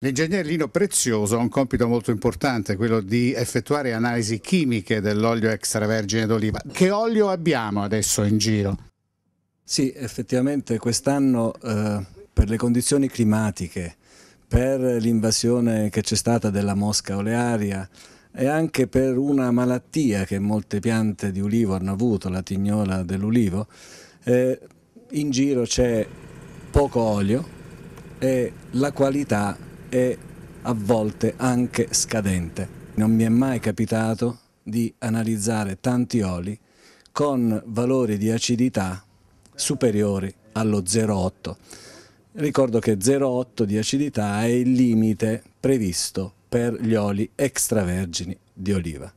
L'ingegner Lino Prezioso ha un compito molto importante, quello di effettuare analisi chimiche dell'olio extravergine d'oliva. Che olio abbiamo adesso in giro? Sì, effettivamente quest'anno eh, per le condizioni climatiche, per l'invasione che c'è stata della mosca olearia e anche per una malattia che molte piante di ulivo hanno avuto, la tignola dell'ulivo, eh, in giro c'è poco olio e la qualità e a volte anche scadente. Non mi è mai capitato di analizzare tanti oli con valori di acidità superiori allo 0,8. Ricordo che 0,8 di acidità è il limite previsto per gli oli extravergini di oliva.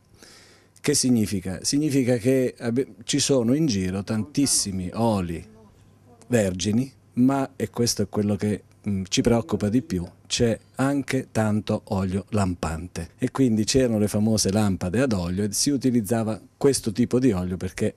Che significa? Significa che ci sono in giro tantissimi oli vergini, ma, e questo è quello che Mm, ci preoccupa di più c'è anche tanto olio lampante e quindi c'erano le famose lampade ad olio e si utilizzava questo tipo di olio perché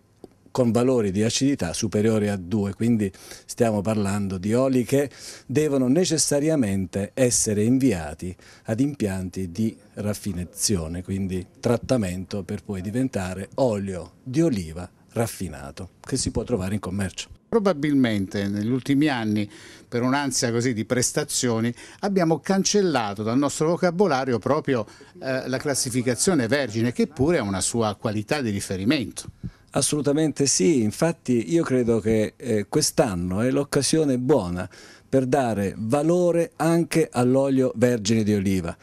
con valori di acidità superiori a 2, quindi stiamo parlando di oli che devono necessariamente essere inviati ad impianti di raffinazione, quindi trattamento per poi diventare olio di oliva raffinato che si può trovare in commercio. Probabilmente negli ultimi anni, per un'ansia così di prestazioni, abbiamo cancellato dal nostro vocabolario proprio eh, la classificazione vergine, che pure ha una sua qualità di riferimento. Assolutamente sì, infatti io credo che eh, quest'anno è l'occasione buona per dare valore anche all'olio vergine di oliva.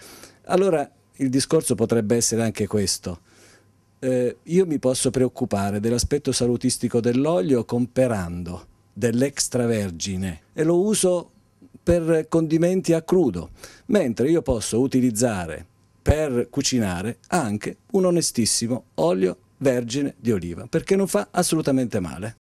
Allora il discorso potrebbe essere anche questo eh, io mi posso preoccupare dell'aspetto salutistico dell'olio comperando dell'extravergine e lo uso per condimenti a crudo, mentre io posso utilizzare per cucinare anche un onestissimo olio vergine di oliva, perché non fa assolutamente male.